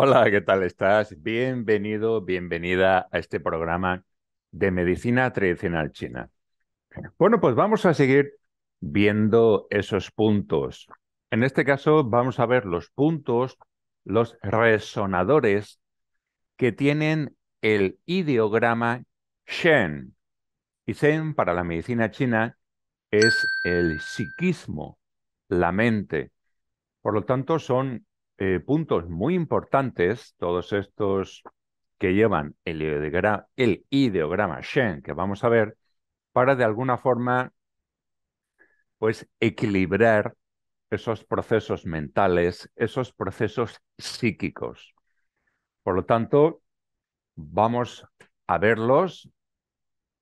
Hola, ¿qué tal estás? Bienvenido, bienvenida a este programa de medicina tradicional china. Bueno, pues vamos a seguir viendo esos puntos. En este caso vamos a ver los puntos, los resonadores que tienen el ideograma Shen. Y Shen, para la medicina china es el psiquismo, la mente. Por lo tanto, son eh, puntos muy importantes, todos estos que llevan el ideograma, el ideograma Shen que vamos a ver, para de alguna forma pues equilibrar esos procesos mentales, esos procesos psíquicos. Por lo tanto, vamos a verlos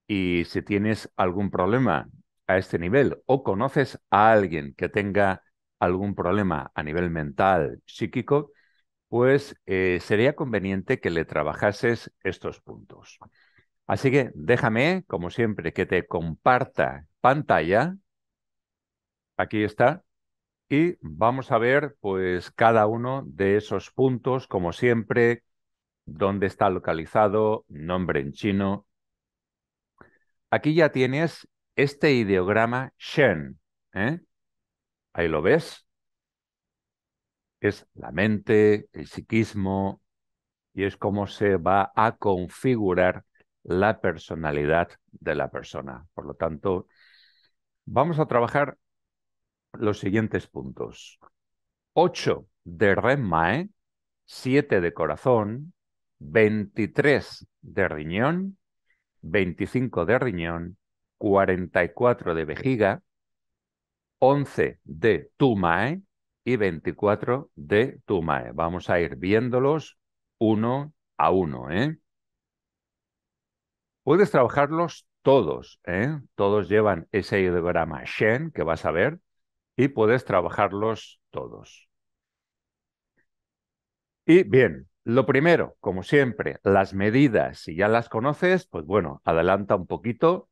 y si tienes algún problema a este nivel o conoces a alguien que tenga algún problema a nivel mental, psíquico, pues eh, sería conveniente que le trabajases estos puntos. Así que déjame, como siempre, que te comparta pantalla. Aquí está. Y vamos a ver, pues, cada uno de esos puntos, como siempre, dónde está localizado, nombre en chino. Aquí ya tienes este ideograma Shen, ¿eh? Ahí lo ves. Es la mente, el psiquismo, y es cómo se va a configurar la personalidad de la persona. Por lo tanto, vamos a trabajar los siguientes puntos. 8 de Renmae, 7 de corazón, 23 de riñón, 25 de riñón, 44 de vejiga, 11 de Tumae y 24 de Tumae. Vamos a ir viéndolos uno a uno. ¿eh? Puedes trabajarlos todos. ¿eh? Todos llevan ese ideograma Shen que vas a ver y puedes trabajarlos todos. Y bien, lo primero, como siempre, las medidas, si ya las conoces, pues bueno, adelanta un poquito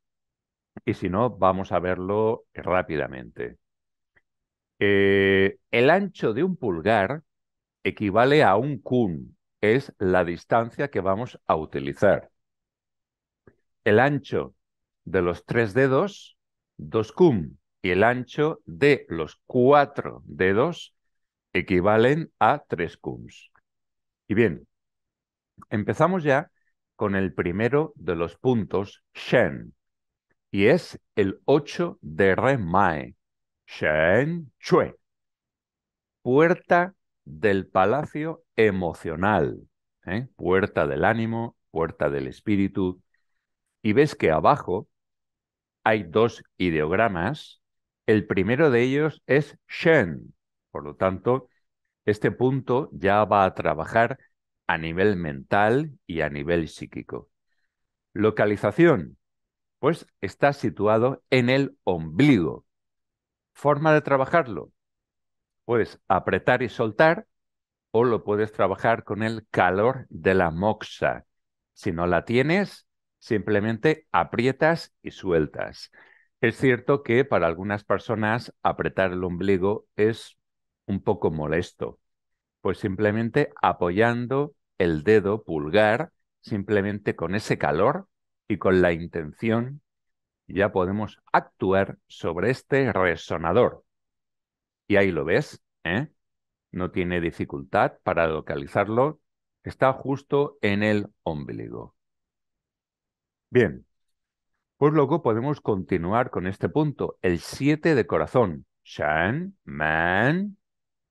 y si no, vamos a verlo rápidamente. Eh, el ancho de un pulgar equivale a un cum, es la distancia que vamos a utilizar. El ancho de los tres dedos, dos cum, y el ancho de los cuatro dedos equivalen a tres cums. Y bien, empezamos ya con el primero de los puntos Shen y es el 8 de Remae, Shen Chue, puerta del palacio emocional, ¿eh? puerta del ánimo, puerta del espíritu, y ves que abajo hay dos ideogramas, el primero de ellos es Shen, por lo tanto, este punto ya va a trabajar a nivel mental y a nivel psíquico. Localización, pues está situado en el ombligo. Forma de trabajarlo. Puedes apretar y soltar o lo puedes trabajar con el calor de la moxa. Si no la tienes, simplemente aprietas y sueltas. Es cierto que para algunas personas apretar el ombligo es un poco molesto, pues simplemente apoyando el dedo pulgar, simplemente con ese calor, y con la intención ya podemos actuar sobre este resonador. Y ahí lo ves, ¿eh? No tiene dificultad para localizarlo. Está justo en el ombligo. Bien, pues luego podemos continuar con este punto, el 7 de corazón. Shan, man,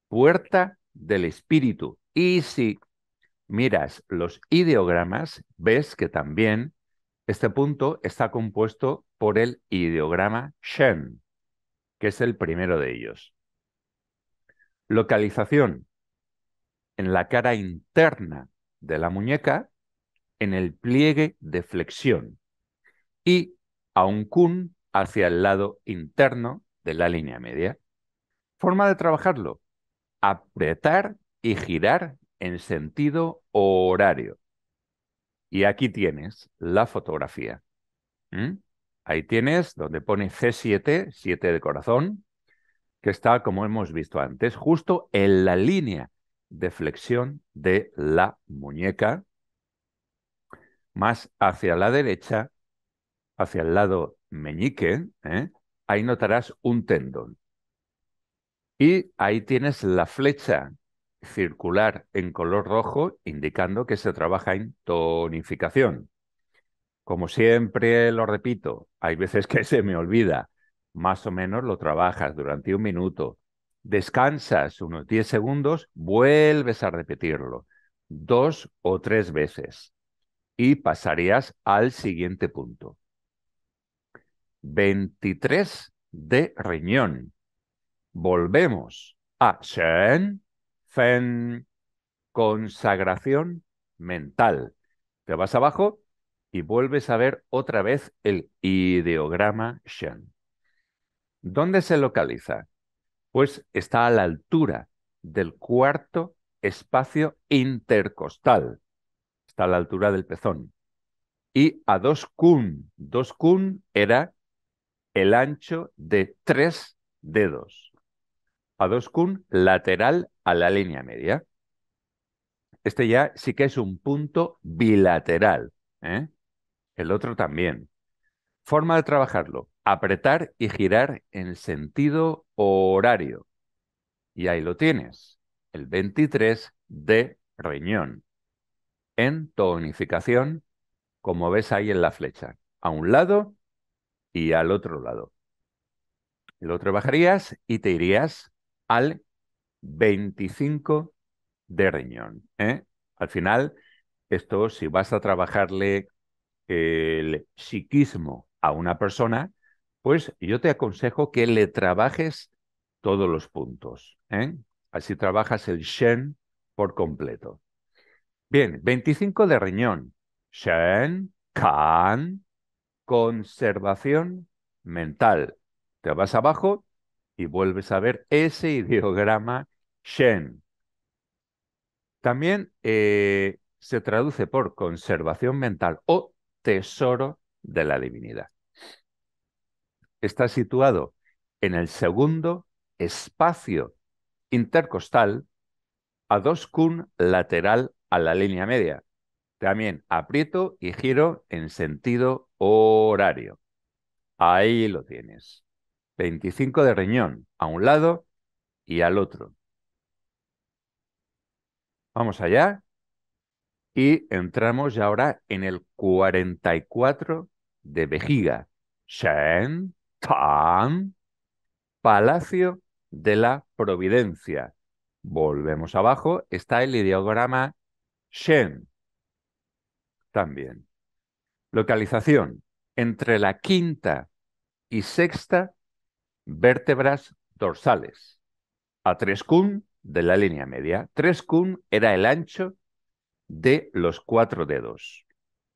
puerta del espíritu. Y si miras los ideogramas, ves que también este punto está compuesto por el ideograma Shen, que es el primero de ellos. Localización en la cara interna de la muñeca, en el pliegue de flexión y a un kun hacia el lado interno de la línea media. Forma de trabajarlo. Apretar y girar en sentido horario. Y aquí tienes la fotografía. Ahí tienes donde pone C7, 7 de corazón, que está, como hemos visto antes, justo en la línea de flexión de la muñeca, más hacia la derecha, hacia el lado meñique, ¿eh? ahí notarás un tendón. Y ahí tienes la flecha circular en color rojo indicando que se trabaja en tonificación. Como siempre lo repito, hay veces que se me olvida, más o menos lo trabajas durante un minuto, descansas unos 10 segundos, vuelves a repetirlo dos o tres veces y pasarías al siguiente punto. 23 de riñón. Volvemos a Shen Fen, consagración mental. Te vas abajo y vuelves a ver otra vez el ideograma Shen. ¿Dónde se localiza? Pues está a la altura del cuarto espacio intercostal. Está a la altura del pezón. Y a dos kun. Dos kun era el ancho de tres dedos. A dos cun, lateral a la línea media. Este ya sí que es un punto bilateral. ¿eh? El otro también. Forma de trabajarlo. Apretar y girar en sentido horario. Y ahí lo tienes. El 23 de riñón. En tonificación, como ves ahí en la flecha. A un lado y al otro lado. El otro bajarías y te irías al 25 de riñón. ¿eh? Al final, esto si vas a trabajarle el psiquismo a una persona, pues yo te aconsejo que le trabajes todos los puntos. ¿eh? Así trabajas el Shen por completo. Bien, 25 de riñón. Shen, Kan, conservación mental. Te vas abajo y vuelves a ver ese ideograma Shen. También eh, se traduce por conservación mental o tesoro de la divinidad. Está situado en el segundo espacio intercostal a dos kun lateral a la línea media. También aprieto y giro en sentido horario. Ahí lo tienes. 25 de riñón, a un lado y al otro. Vamos allá y entramos ya ahora en el 44 de vejiga. Shen Tan, Palacio de la Providencia. Volvemos abajo, está el ideograma Shen. También. Localización entre la quinta y sexta vértebras dorsales, a tres cun de la línea media. Tres cun era el ancho de los cuatro dedos.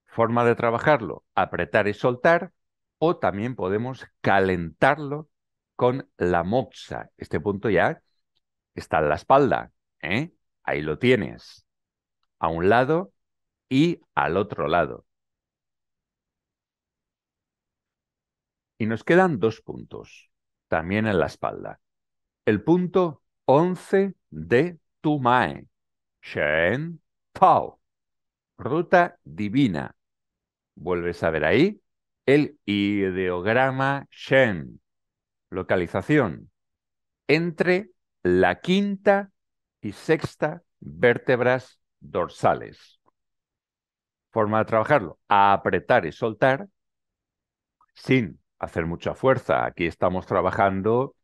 Forma de trabajarlo, apretar y soltar, o también podemos calentarlo con la moxa. Este punto ya está en la espalda, ¿eh? ahí lo tienes, a un lado y al otro lado. Y nos quedan dos puntos también en la espalda. El punto 11 de Tumae, Shen Tao, ruta divina. Vuelves a ver ahí el ideograma Shen, localización entre la quinta y sexta vértebras dorsales. Forma de trabajarlo, apretar y soltar sin hacer mucha fuerza. Aquí estamos trabajando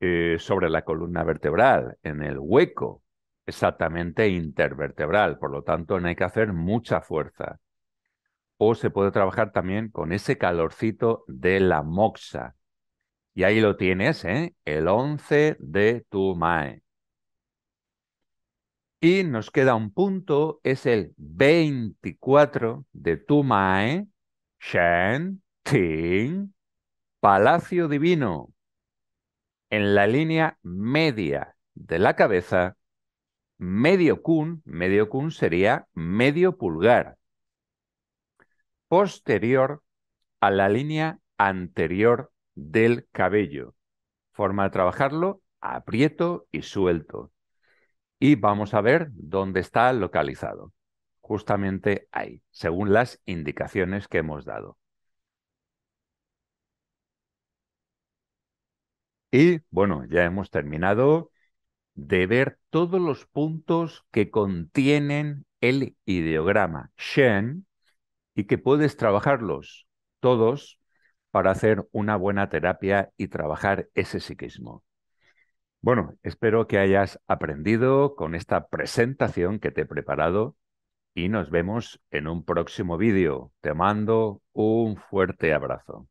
eh, sobre la columna vertebral, en el hueco exactamente intervertebral, por lo tanto no hay que hacer mucha fuerza. O se puede trabajar también con ese calorcito de la moxa. Y ahí lo tienes, ¿eh? el 11 de tu mae. Y nos queda un punto, es el 24 de tu mae, Shen, ¡Ting! Palacio Divino. En la línea media de la cabeza, medio cun, medio cun sería medio pulgar. Posterior a la línea anterior del cabello. Forma de trabajarlo, aprieto y suelto. Y vamos a ver dónde está localizado. Justamente ahí, según las indicaciones que hemos dado. Y bueno, ya hemos terminado de ver todos los puntos que contienen el ideograma Shen y que puedes trabajarlos todos para hacer una buena terapia y trabajar ese psiquismo. Bueno, espero que hayas aprendido con esta presentación que te he preparado y nos vemos en un próximo vídeo. Te mando un fuerte abrazo.